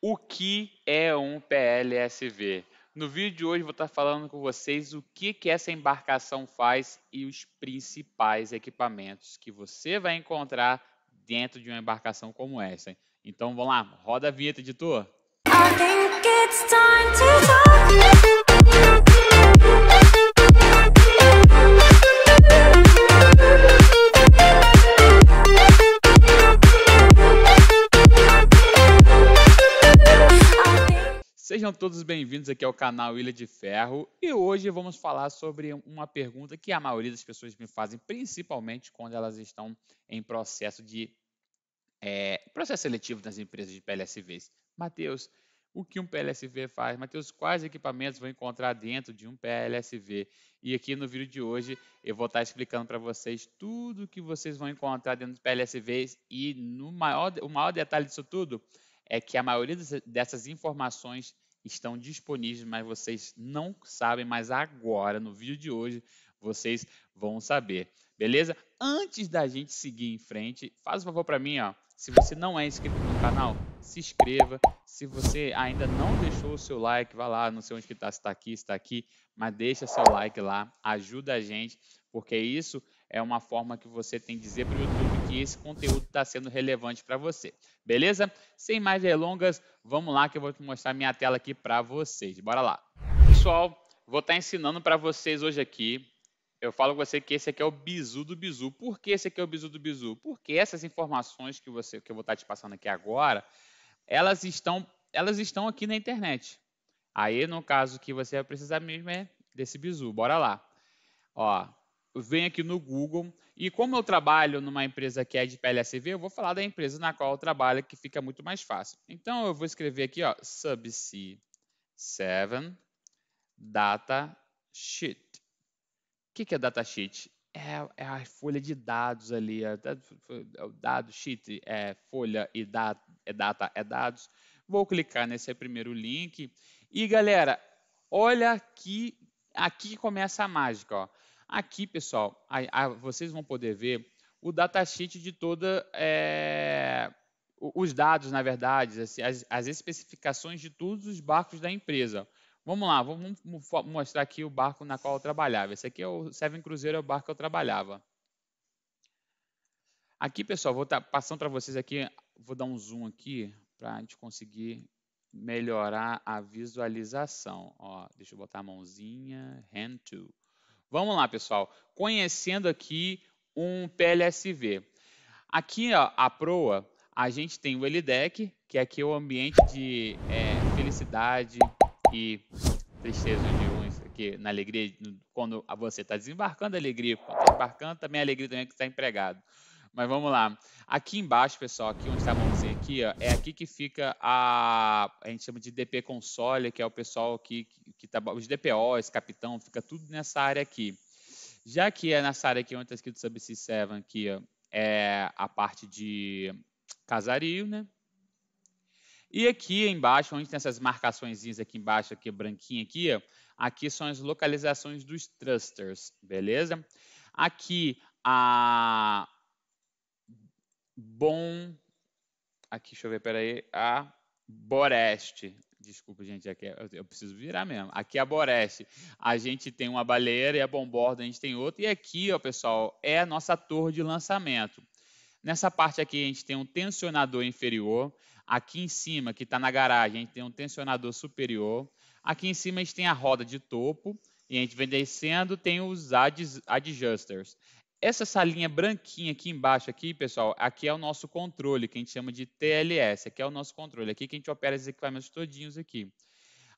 O que é um PLSV? No vídeo de hoje vou estar falando com vocês o que, que essa embarcação faz e os principais equipamentos que você vai encontrar dentro de uma embarcação como essa. Então vamos lá, roda a vinheta, editor! I Sejam todos bem-vindos aqui ao canal Ilha de Ferro e hoje vamos falar sobre uma pergunta que a maioria das pessoas me fazem, principalmente quando elas estão em processo de é, processo seletivo nas empresas de PLSVs. Matheus, o que um PLSV faz? Matheus, quais equipamentos vou encontrar dentro de um PLSV? E aqui no vídeo de hoje eu vou estar explicando para vocês tudo o que vocês vão encontrar dentro de PLSVs e no maior, o maior detalhe disso tudo é que a maioria dessas informações estão disponíveis, mas vocês não sabem, mas agora, no vídeo de hoje, vocês vão saber, beleza? Antes da gente seguir em frente, faz um favor para mim, ó. Se você não é inscrito no canal, se inscreva. Se você ainda não deixou o seu like, vá lá, não sei onde que tá, se tá aqui, se tá aqui, mas deixa seu like lá, ajuda a gente, porque isso é uma forma que você tem de dizer para o YouTube que esse conteúdo está sendo relevante para você. Beleza? Sem mais delongas, vamos lá que eu vou te mostrar minha tela aqui para vocês. Bora lá. Pessoal, vou estar tá ensinando para vocês hoje aqui. Eu falo com você que esse aqui é o bizu do bizu. Por que esse aqui é o bizu do bizu? Porque essas informações que, você, que eu vou estar tá te passando aqui agora, elas estão, elas estão aqui na internet. Aí, no caso que você vai precisar mesmo é desse bizu. Bora lá. Ó, vem aqui no Google. E como eu trabalho numa empresa que é de PLSV, eu vou falar da empresa na qual eu trabalho, que fica muito mais fácil. Então, eu vou escrever aqui, ó, Subsea 7 Data Sheet. O que, que é Data Sheet? É, é a folha de dados ali, é, é, é dado sheet, é folha e data, é data, é dados. Vou clicar nesse primeiro link. E, galera, olha aqui, aqui começa a mágica, ó. Aqui, pessoal, a, a, vocês vão poder ver o datasheet de toda é, os dados, na verdade, as, as, especificações de todos os barcos da empresa. Vamos lá, vamos mostrar aqui o barco na qual eu trabalhava. Esse aqui é o Seven Cruzeiro, é o barco que eu trabalhava. Aqui, pessoal, vou estar tá, passando para vocês aqui, vou dar um zoom aqui para a gente conseguir melhorar a visualização. Ó, deixa eu botar a mãozinha, hand to. Vamos lá, pessoal. Conhecendo aqui um PLSV. Aqui, ó, a proa, a gente tem o LDEC, que é aqui é o ambiente de é, felicidade e tristeza de uns aqui na alegria, quando você está desembarcando, alegria, quando está embarcando, também a alegria também é que está empregado. Mas vamos lá. Aqui embaixo, pessoal, aqui onde está a mãozinha aqui, ó, é aqui que fica a... A gente chama de DP console, que é o pessoal aqui que está... Os DPOs, capitão, fica tudo nessa área aqui. Já que é nessa área aqui onde está escrito Subsea 7, aqui, ó, é a parte de casario, né? E aqui embaixo, onde tem essas marcaçõezinhas aqui embaixo, aqui branquinha aqui, ó, aqui são as localizações dos thrusters, beleza? Aqui a, Bom. Aqui, deixa eu ver, peraí. A Boreste. Desculpa, gente, aqui é eu preciso virar mesmo. Aqui é a Boreste. A gente tem uma baleira e a Bomborda a gente tem outra. E aqui, ó, pessoal, é a nossa torre de lançamento. Nessa parte aqui a gente tem um tensionador inferior. Aqui em cima, que está na garagem, a gente tem um tensionador superior. Aqui em cima a gente tem a roda de topo. E a gente vem descendo, tem os adjusters. Essa salinha branquinha aqui embaixo, aqui, pessoal, aqui é o nosso controle, que a gente chama de TLS. Aqui é o nosso controle, aqui que a gente opera esses equipamentos todinhos aqui.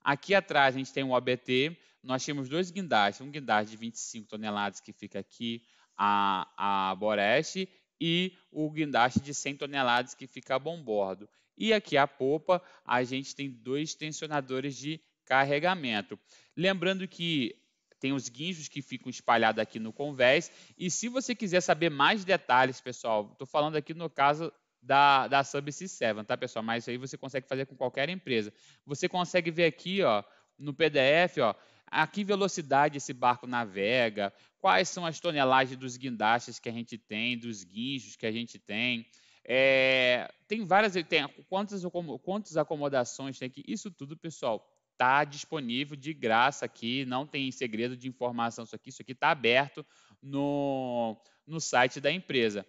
Aqui atrás a gente tem o ABT nós temos dois guindastes, um guindaste de 25 toneladas que fica aqui a, a Boreste e o guindaste de 100 toneladas que fica a Bombordo. E aqui a popa, a gente tem dois tensionadores de carregamento. Lembrando que tem os guinchos que ficam espalhados aqui no convés. E se você quiser saber mais detalhes, pessoal, estou falando aqui no caso da, da c 7, tá, pessoal? Mas isso aí você consegue fazer com qualquer empresa. Você consegue ver aqui, ó, no PDF, ó, a que velocidade esse barco navega, quais são as tonelagens dos guindastes que a gente tem, dos guinchos que a gente tem. É, tem várias, tem quantas, quantas acomodações tem aqui, isso tudo, pessoal, está disponível de graça aqui, não tem segredo de informação isso aqui, isso aqui está aberto no, no site da empresa.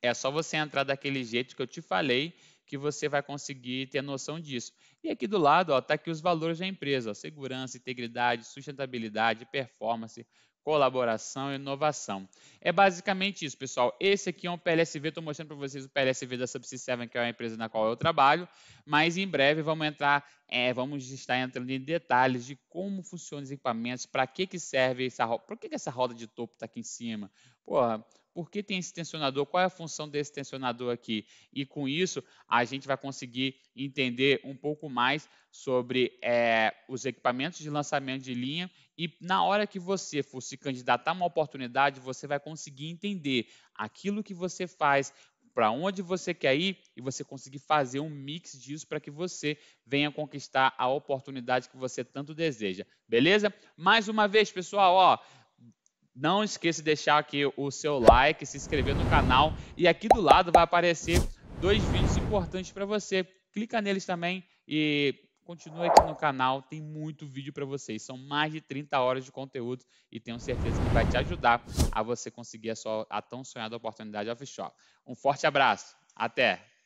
É só você entrar daquele jeito que eu te falei que você vai conseguir ter noção disso. E aqui do lado está aqui os valores da empresa, ó, segurança, integridade, sustentabilidade, performance, colaboração e inovação. É basicamente isso, pessoal. Esse aqui é um PLSV, estou mostrando para vocês o PLSV da Subsea7, que é a empresa na qual eu trabalho, mas em breve vamos entrar, é, vamos estar entrando em detalhes de como funcionam os equipamentos, para que, que serve essa roda, por que, que essa roda de topo está aqui em cima, Porra, por que tem esse tensionador, qual é a função desse tensionador aqui. E com isso, a gente vai conseguir entender um pouco mais sobre é, os equipamentos de lançamento de linha e na hora que você for se candidatar a uma oportunidade, você vai conseguir entender aquilo que você faz, para onde você quer ir e você conseguir fazer um mix disso para que você venha conquistar a oportunidade que você tanto deseja. Beleza? Mais uma vez, pessoal, ó, não esqueça de deixar aqui o seu like, se inscrever no canal e aqui do lado vai aparecer dois vídeos importantes para você. Clica neles também e continue aqui no canal, tem muito vídeo para vocês. São mais de 30 horas de conteúdo e tenho certeza que vai te ajudar a você conseguir a, sua, a tão sonhada oportunidade offshore. Um forte abraço, até!